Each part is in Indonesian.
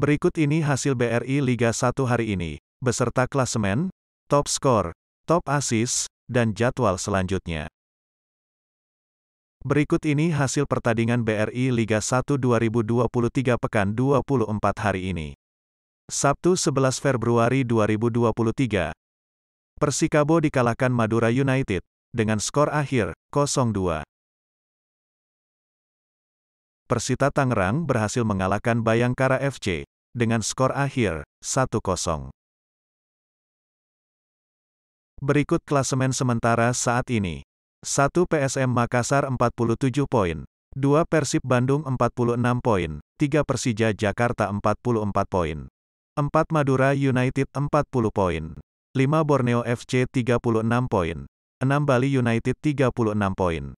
Berikut ini hasil BRI Liga 1 hari ini, beserta klasemen, top skor, top assist, dan jadwal selanjutnya. Berikut ini hasil pertandingan BRI Liga 1 2023 pekan 24 hari ini. Sabtu 11 Februari 2023. Persikabo dikalahkan Madura United dengan skor akhir 0-2. Persita Tangerang berhasil mengalahkan Bayangkara FC dengan skor akhir 1-0. Berikut klasemen sementara saat ini. 1 PSM Makassar 47 poin, 2 Persib Bandung 46 poin, 3 Persija Jakarta 44 poin, 4 Madura United 40 poin, 5 Borneo FC 36 poin, 6 Bali United 36 poin.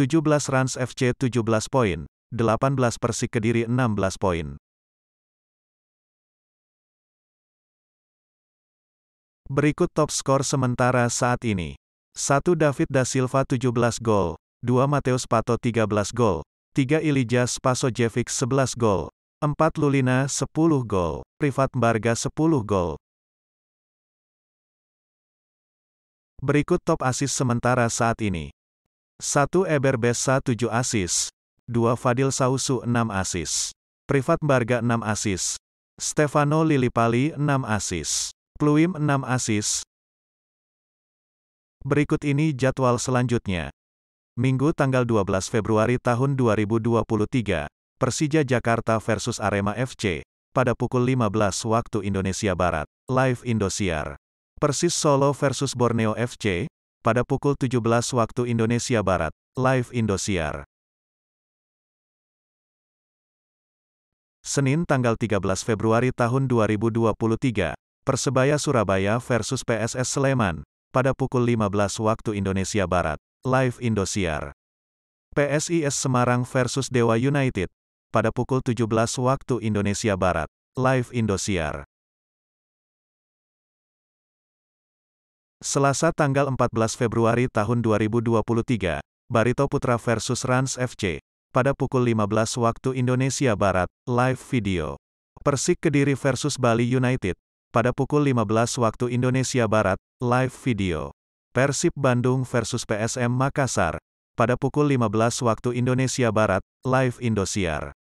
17 Rans FC 17 poin, 18 Persik Kediri 16 poin. Berikut top skor sementara saat ini. 1 David Da Silva 17 gol, 2 Mateus Pato 13 gol, 3 Ilija Spasojevic 11 gol, 4 Lulina 10 gol, Privat Barga 10 gol. Berikut top asis sementara saat ini. 1 Eberbes 7 asis. 2 Fadil Sausu 6 asis. Privat Barga 6 asis. Stefano Lilipali 6 asis. Pluim 6 asis. Berikut ini jadwal selanjutnya. Minggu tanggal 12 Februari tahun 2023, Persija Jakarta versus Arema FC, pada pukul 15 waktu Indonesia Barat, live Indosiar. Persis Solo versus Borneo FC, pada pukul 17 waktu Indonesia Barat, live Indosiar. Senin tanggal 13 Februari tahun 2023, Persebaya Surabaya versus PSS Sleman, pada pukul 15 waktu Indonesia Barat, live Indosiar. PSIS Semarang versus Dewa United, pada pukul 17 waktu Indonesia Barat, live Indosiar. Selasa tanggal 14 Februari tahun 2023, Barito Putra versus Rans FC. Pada pukul 15 waktu Indonesia Barat, live video. Persik Kediri versus Bali United. Pada pukul 15 waktu Indonesia Barat, live video. Persib Bandung versus PSM Makassar. Pada pukul 15 waktu Indonesia Barat, live Indosiar.